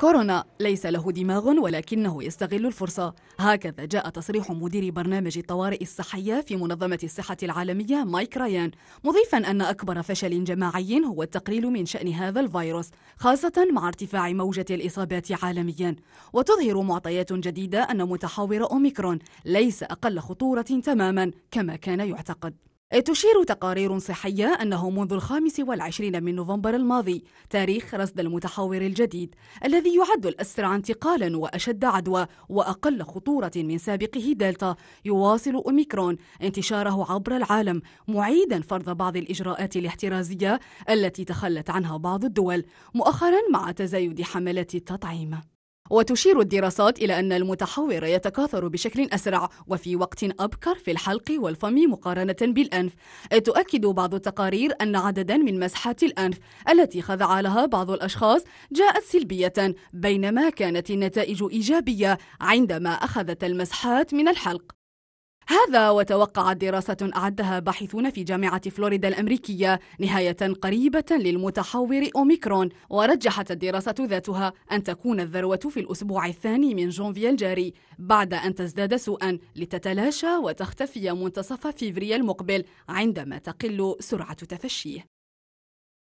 كورونا ليس له دماغ ولكنه يستغل الفرصة هكذا جاء تصريح مدير برنامج الطوارئ الصحية في منظمة الصحة العالمية مايك رايان مضيفا أن أكبر فشل جماعي هو التقليل من شأن هذا الفيروس خاصة مع ارتفاع موجة الإصابات عالميا وتظهر معطيات جديدة أن متحور أوميكرون ليس أقل خطورة تماما كما كان يعتقد تشير تقارير صحية أنه منذ الخامس والعشرين من نوفمبر الماضي تاريخ رصد المتحور الجديد الذي يعد الأسرع انتقالا وأشد عدوى وأقل خطورة من سابقه دلتا يواصل أوميكرون انتشاره عبر العالم معيدا فرض بعض الإجراءات الاحترازية التي تخلت عنها بعض الدول مؤخرا مع تزايد حملات التطعيم وتشير الدراسات إلى أن المتحور يتكاثر بشكل أسرع وفي وقت أبكر في الحلق والفم مقارنة بالأنف تؤكد بعض التقارير أن عددا من مسحات الأنف التي خضع لها بعض الأشخاص جاءت سلبية بينما كانت النتائج إيجابية عندما أخذت المسحات من الحلق هذا وتوقعت دراسة أعدها باحثون في جامعة فلوريدا الأمريكية نهاية قريبة للمتحور أوميكرون ورجحت الدراسة ذاتها أن تكون الذروة في الأسبوع الثاني من جونفي الجاري بعد أن تزداد سوءا لتتلاشى وتختفي منتصف فيفري المقبل عندما تقل سرعة تفشيه